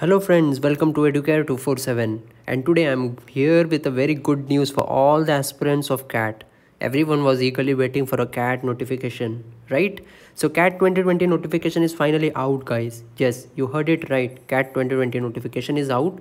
Hello friends, welcome to Educare 247 and today I'm here with a very good news for all the aspirants of CAT. Everyone was eagerly waiting for a CAT notification, right? So CAT 2020 notification is finally out guys. Yes, you heard it right. CAT 2020 notification is out.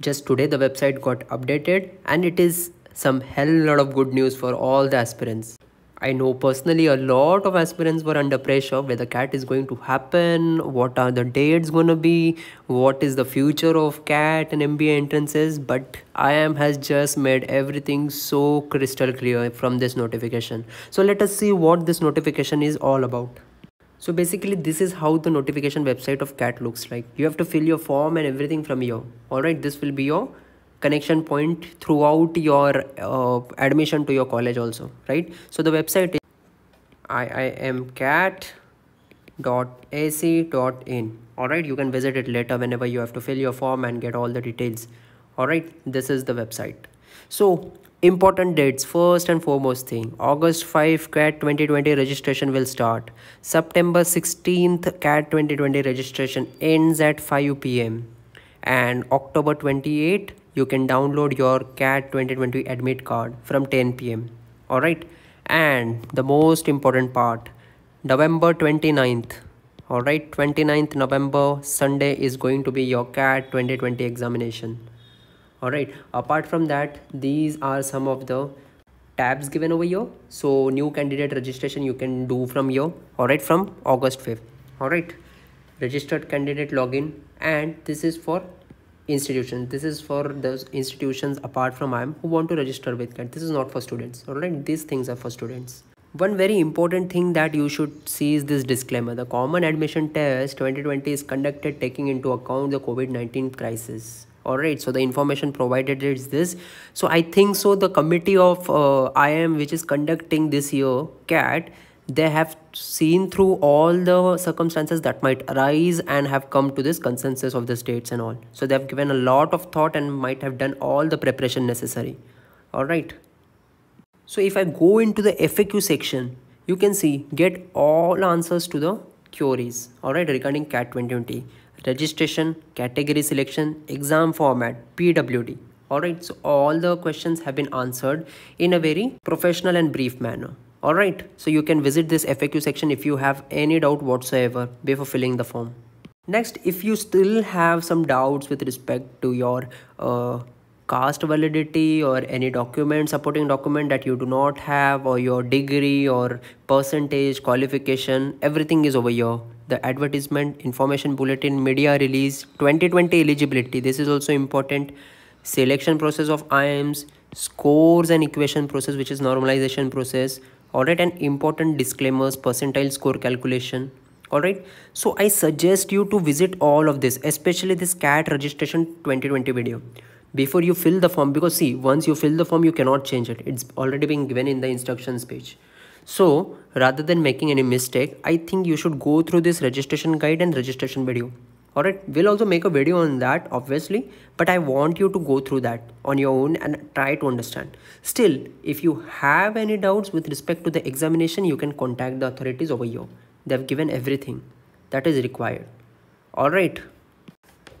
Just today the website got updated and it is some hell lot of good news for all the aspirants. I know personally a lot of aspirants were under pressure whether CAT is going to happen, what are the dates going to be, what is the future of CAT and MBA entrances. But IAM has just made everything so crystal clear from this notification. So let us see what this notification is all about. So basically this is how the notification website of CAT looks like. You have to fill your form and everything from here. Alright, this will be your connection point throughout your uh, admission to your college also right so the website is iimcat.ac.in all right you can visit it later whenever you have to fill your form and get all the details all right this is the website so important dates first and foremost thing august 5 cat 2020 registration will start september 16th cat 2020 registration ends at 5 pm and october 28 you can download your cat 2020 admit card from 10 pm all right and the most important part november 29th all right 29th november sunday is going to be your cat 2020 examination all right apart from that these are some of the tabs given over here so new candidate registration you can do from here all right from august 5th all right registered candidate login and this is for institution this is for those institutions apart from IIM who want to register with CAT this is not for students alright these things are for students one very important thing that you should see is this disclaimer the common admission test 2020 is conducted taking into account the COVID-19 crisis alright so the information provided is this so I think so the committee of uh, IIM which is conducting this year CAT they have seen through all the circumstances that might arise and have come to this consensus of the states and all so they have given a lot of thought and might have done all the preparation necessary all right so if i go into the faq section you can see get all answers to the queries all right regarding cat 2020 registration category selection exam format pwd all right so all the questions have been answered in a very professional and brief manner Alright, so you can visit this FAQ section if you have any doubt whatsoever before filling the form. Next, if you still have some doubts with respect to your uh, validity or any document, supporting document that you do not have or your degree or percentage, qualification, everything is over here. The advertisement, information bulletin, media release, 2020 eligibility, this is also important. Selection process of IAMs, scores and equation process which is normalization process alright and important disclaimers percentile score calculation alright so I suggest you to visit all of this especially this CAT registration 2020 video before you fill the form because see once you fill the form you cannot change it it's already been given in the instructions page so rather than making any mistake I think you should go through this registration guide and registration video Alright, we'll also make a video on that obviously, but I want you to go through that on your own and try to understand. Still, if you have any doubts with respect to the examination, you can contact the authorities over here. They have given everything that is required. Alright.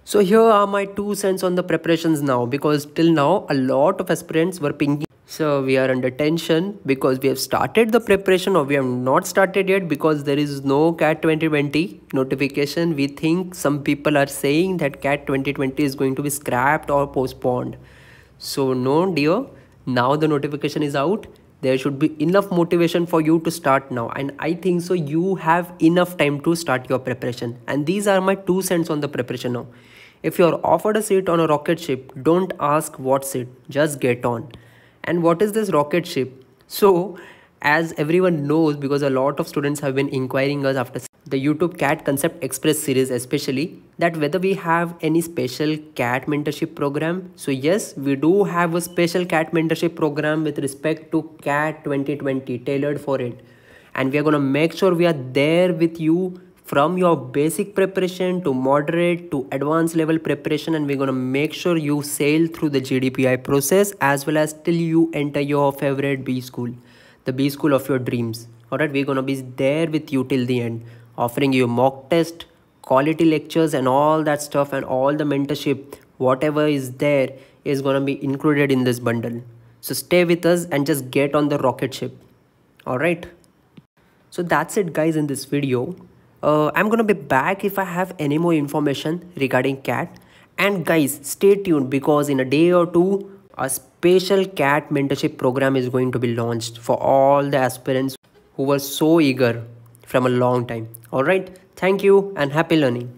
So here are my two cents on the preparations now because till now a lot of aspirants were pinging so we are under tension because we have started the preparation or we have not started yet because there is no cat 2020 notification we think some people are saying that cat 2020 is going to be scrapped or postponed so no dear now the notification is out there should be enough motivation for you to start now and i think so you have enough time to start your preparation and these are my two cents on the preparation now if you are offered a seat on a rocket ship don't ask what seat just get on and what is this rocket ship? So, as everyone knows, because a lot of students have been inquiring us after the YouTube CAT Concept Express series especially, that whether we have any special CAT mentorship program. So yes, we do have a special CAT mentorship program with respect to CAT 2020 tailored for it. And we are going to make sure we are there with you from your basic preparation to moderate to advanced level preparation and we're going to make sure you sail through the GDPI process as well as till you enter your favorite B school, the B school of your dreams. Alright, we're going to be there with you till the end, offering you mock test, quality lectures and all that stuff and all the mentorship, whatever is there is going to be included in this bundle. So stay with us and just get on the rocket ship. Alright. So that's it guys in this video uh, i'm gonna be back if i have any more information regarding cat and guys stay tuned because in a day or two a special cat mentorship program is going to be launched for all the aspirants who were so eager from a long time all right thank you and happy learning